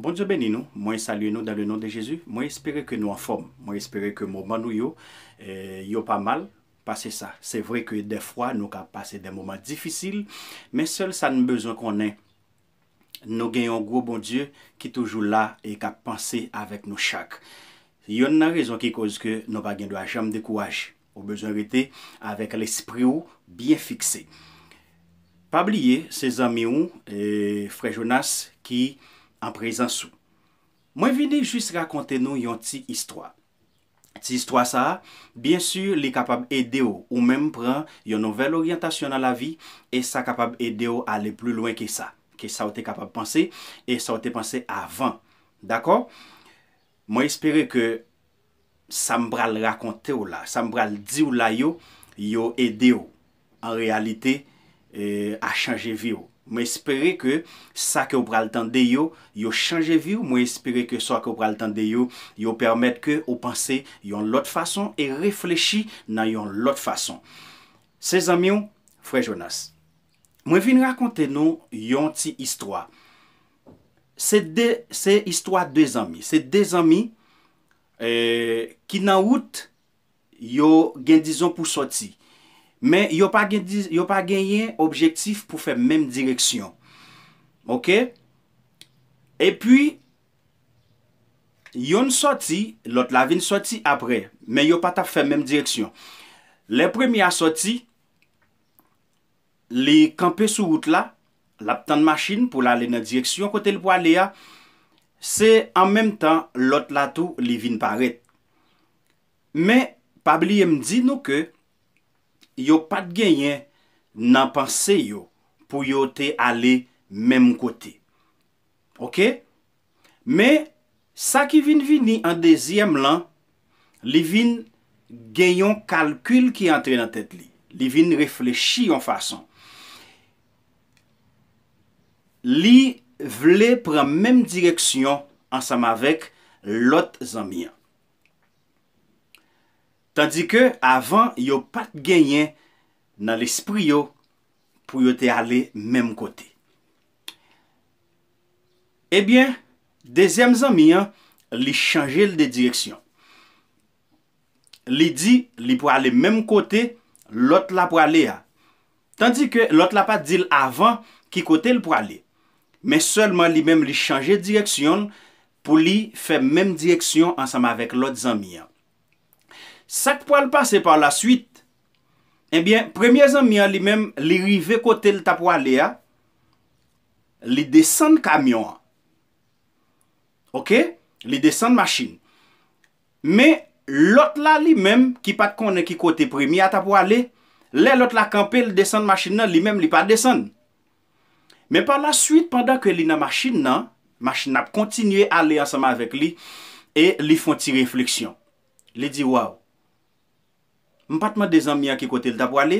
Bon Dieu bénisse nous, moi salue nous dans le nom de Jésus, moi espérer que nous en forme, moi espérer que moment nous eh, yo, pas mal, passer ça. C'est vrai que des fois nous avons passé des moments difficiles, mais seul ça nous besoin qu'on ait. Nous gagnons un gros bon Dieu qui est toujours là et qui a pensé avec nous chaque. Il y a une raison qui cause que nous pas de jamais de courage. Au besoin d'être avec l'esprit bien fixé. Pas oublier ces amis ou et eh, frère Jonas qui An prezen sou. Mwen vini jous rakonte nou yon ti istwa. Ti istwa sa, bien sur li kapab ede ou, ou menm pran yon nouvel oryentasyon nan la vi, e sa kapab ede ou ale plou lwen ke sa. Ke sa ou te kapab panse, e sa ou te panse avan. Dako? Mwen espere ke sa mbral rakonte ou la, sa mbral di ou la yo, yo ede ou. An realite, euh, a chanje vi ou. Mwen espere ke sa ke ou pral tan de yo, yo chanje view. Mwen espere ke sa ke ou pral tan de yo, yo permette ke ou panse yon lot fason e reflechi nan yon lot fason. Se zamyon, fwe Jonas. Mwen vin rakonte nou yon ti istwa. Se istwa de zamy. Se de zamy eh, ki nan wout yo gen dizon pou soti. men yo pa genyen objektif pou fe menm direksyon. Ok? E pwi, yon soti, lot la vin soti apre, men yo pa ta fe menm direksyon. Le premye a soti, li kampe sou gout la, la ptan machin pou la le nan direksyon kote li pou ale ya, se an menm tan lot la tou li vin paret. Men, pabliye mdi nou ke, yo pat genyen nan panse yo pou yo te ale menm kote. Ok? Me, sa ki vin vini an dezyem lan, li vin genyon kalkul ki entre nan tet li. Li vin reflechi yon fason. Li vle pren menm direksyon ansam avek lot zanmian. tandi ke avan yo pat genyen nan l'esprit yo pou yo te ale menm kote. Ebyen, dezem zanmian li chanje l de direksyon. Li di li pou ale menm kote, lot la pou ale a. Tandi ke lot la pat di l avan ki kote l pou ale. Men selman li menm li chanje direksyon pou li fe menm direksyon ansam avek lot zanmian. sak po al pase par la suite, enbyen, eh premye zan mi an li men, li rive kote l tapo ale a, li desen kamyon a. Ok? Li desen masin. Men, lot la li men, ki pat konen ki kote premye a tapo ale, le lot la kampe, li desen masin nan, li men li pa desen. Men par la suite, pandan ke li nan masin nan, masin nan kontinye ale asama avek li, e li fon ti refleksyon. Li di waw. m patman de zan mi an ki kote l tap wale,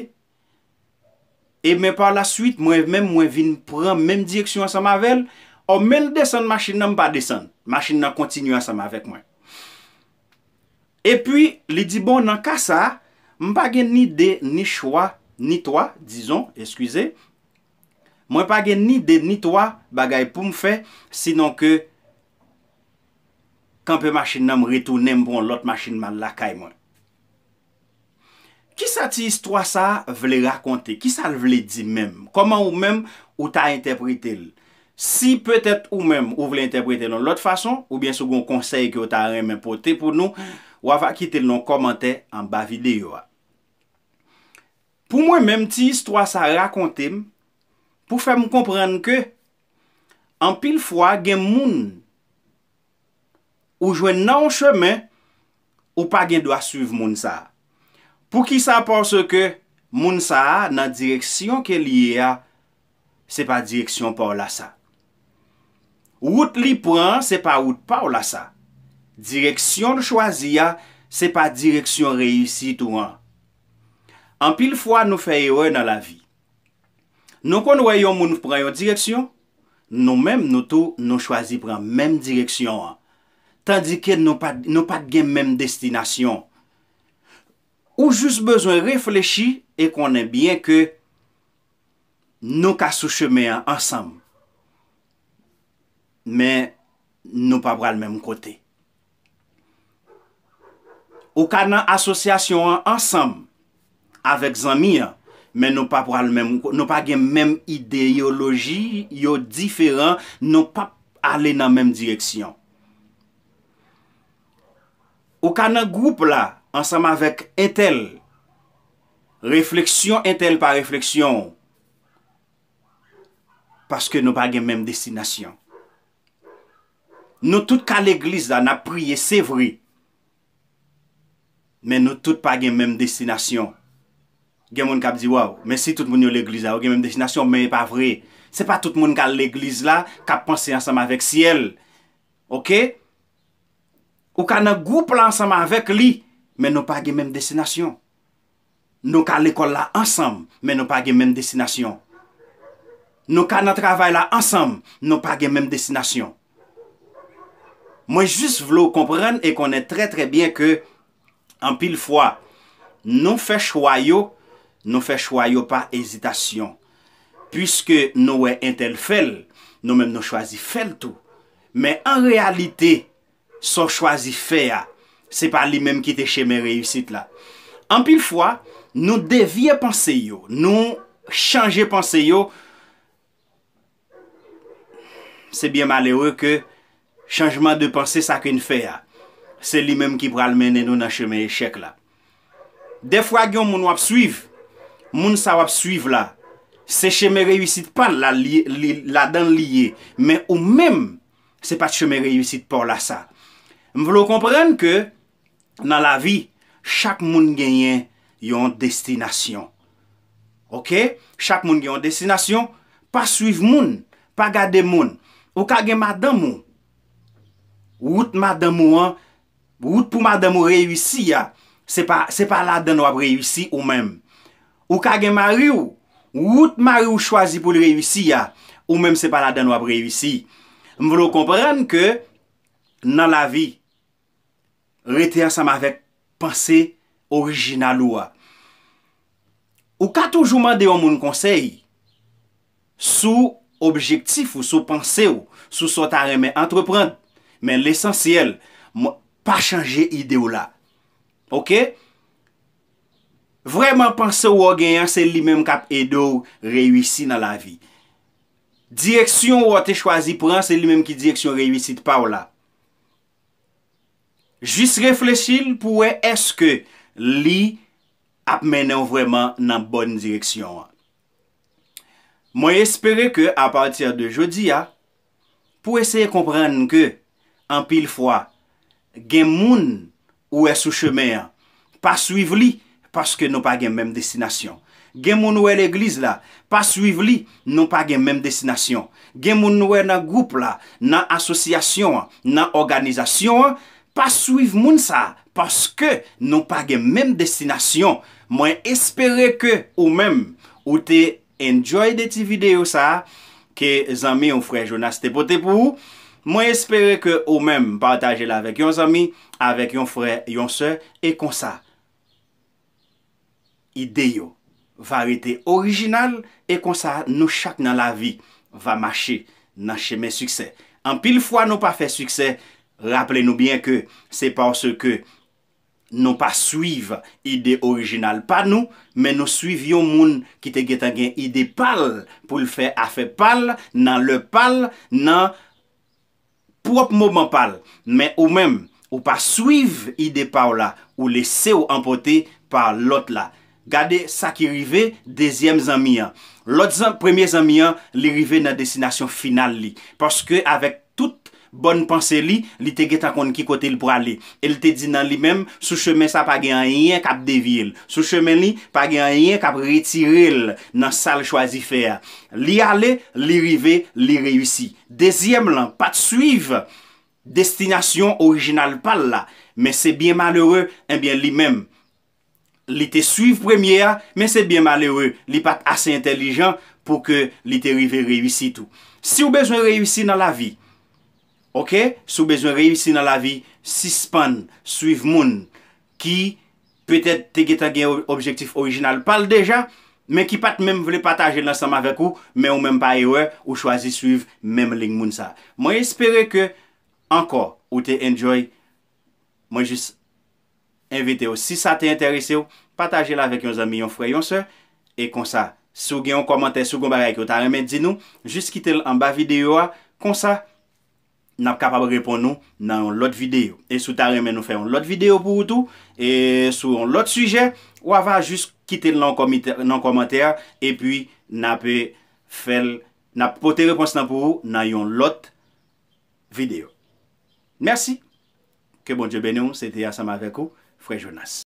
e men pa la suite, mwen ven mwen vin pran menm diyeksyon an sa mavel, o oh, men de san masin nan m pa de san, masin nan kontinu an sa mavek mwen. E pi, li di bon nan kasa, m pa gen ni de, ni chwa, ni toa, dison, eskwize, mwen pa gen ni de, ni toa, bagay pou m fe, sinon ke, kanpe masin nan m retou nem bon lot masin man lakay mwen. ki sa ti istwa sa vle rakonte, ki sa vle di menm, koman ou menm ou ta interpretel. Si petet ou menm ou vle interpretel nou lot fason, ou bien sou goun konsey ki ou ta remen pote pou nou, wavak ki tel nou komante an ba videyo. Pou mwen menm ti istwa sa rakonte, pou fe mou komprende ke, an pil fwa gen moun, ou jwen nan chemen, ou pa gen doa suv moun sa. Pou ki sa pors ke moun sa a nan direksyon ke liye a, se pa direksyon pa ou la sa. Wout li pran, se pa wout pa ou la sa. Direksyon nou chwazi a, se pa direksyon reyisi tou an. An pil fwa nou feye ou nan la vi. Nou kon nou ayon moun nou pran yon direksyon, nou menm nou tou nou chwazi pran menm direksyon an. Tadi ke nou pat gen menm destinasyon an. Ou jous bezwen reflechi e konen byen ke nou ka sou cheme an ansam. Men nou pa pral menm kote. Ou ka nan asosyasyon an ansam avek zami an, men nou pa pral menm, nou pa gen menm ideyoloji, yo diferan, nou pa ale nan menm direksyon. Ou ka nan groupe la, Anseman vek etel. Refleksyon etel pa refleksyon. Paske nou pa gen menm destinasyon. Nou tout ka l'eglise la, na priye, se vri. Men nou tout pa gen menm destinasyon. Gen moun kap di waw, men si tout moun yo l'eglise la, ou gen menm destinasyon, men e pa vri. Se pa tout moun ka l'eglise la, kap panse anseman vek si el. Ok? Ou ka nan goup la anseman vek li. Ok? men nou pa ge menm desinasyon. Nou ka l'ekol la ansam, men nou pa ge menm desinasyon. Nou ka nan travay la ansam, nou pa ge menm desinasyon. Mwen jis vlo kompren e konen tre tre bien ke an pil fwa, nou fe chwayo, nou fe chwayo pa ezitasyon. Piske nou we entel fel, nou menm nou chwazi fel tou. Men an realite, se chwazi fe a, Se pa li menm ki te cheme reyusit la. An pil fwa, nou devye pansey yo. Nou chanje pansey yo. Se bien malere ke, chanjman de pansey sa kwen fe ya. Se li menm ki pral mennen nou nan cheme yechek la. Defwa gyon moun wap suiv. Moun sa wap suiv la. Se cheme reyusit pan la dan liye. Men ou menm se pa cheme reyusit por la sa. M vlo kompren ke, nan la vi, chak moun genyen yon destinasyon. Ok? Chak moun genyen yon destinasyon, pa suiv moun, pa gade moun. Ou kage ma damou, wout ma damou an, wout pou ma damou rewisi ya, se pa la den wap rewisi ou menm. Ou kage ma riu, wout ma riu chwazi pou l rewisi ya, ou menm se pa la den wap rewisi. M vlo kompren ke, nan la vi, rete asama vek panse orijinal ou a. Ou ka toujouman de ou moun konsey, sou objektif ou sou panse ou, sou sotare men entrepren, men l'esensyel, mwen pa chanje ide ou la. Ok? Vreman panse ou a genyan, se li menm kap edou rewisi nan la vi. Direksyon ou a te chwazi pran, se li menm ki direksyon rewisi de pa ou la. Jis reflechil pou we eske li ap menen vreman nan bon direksyon. Moi espere ke ap artir de jodi ya, pou eseye komprennen ke an pil fwa, gen moun ouwe sou cheme, pa suive li, paske nou pa gen menm desinasyon. Gen moun ouwe l'eglise la, pa suive li, nou pa gen menm desinasyon. Gen moun ouwe nan goup la, nan asosyasyon, nan organizasyon, pa souiv moun sa, paske nou pa gen menm destinasyon, mwen espere ke ou menm, ou te enjoy de ti video sa, ke zami ou fre Jonas te pote pou, mwen espere ke ou menm, partaje la vek yon zami, avek yon fre, yon se, e kon sa, ideyo, varite orijinal, e kon sa nou chak nan la vi, va mache nan cheme suksè. An pil fwa nou pa fe suksè, Rappele nou byen ke, se pa ou se ke nou pa suive ide orijinal pa nou, men nou suiv yon moun ki te getan gen ide pal pou l fe a fe pal nan le pal nan prop mouman pal, men ou men ou pa suive ide pa ou la ou le se ou empote pa lot la. Gade sa ki rive dezyem zanmiyan. Lot zan premye zanmiyan li rive nan desinasyon final li. Paske avek Bonn panse li, li te get an kon ki kote il prale. El te di nan li mem, sou cheme sa pa gen an yen kap devye il. Sou cheme li, pa gen an yen kap retire il nan sal chwazi fe a. Li ale, li rive, li reyusi. Dezyem lan, pat suive. Destinasyon orijinal pal la. Men se bien malereu, en eh bien li mem. Li te suive premye a, men se bien malereu. Li pat ase intelijan pou ke li te rive reyusi tou. Si ou bezwen reyusi nan la vi... Ok, sou bezwen reyisi nan la vi, si span, suiv moun, ki, petèd te geta gen objektif orijinal, pal dejan, men ki pat mèm vle pataje lansanman vek ou, men ou mèm pa ewe, ou chwazi suiv mèm ling moun sa. Mwen espere ke, anko, ou te enjoy, mwen jis invite ou, si sa te interese ou, pataje la vek yon zami, yon fray, yon se, e konsa, sou gen yon komante, sou gen yon baray, ou ta remè, jis kite an ba videyo, konsa, nap kapab repon nou nan yon lot videyo. E sou ta remen nou fè yon lot videyo pou ou tou, e sou yon lot suje, wava jous kite nan komentèr, e pi nap e potè repons nan pou ou, nan yon lot videyo. Mersi, ke bon Djebenyon, se te asama veko, Frey Jonas.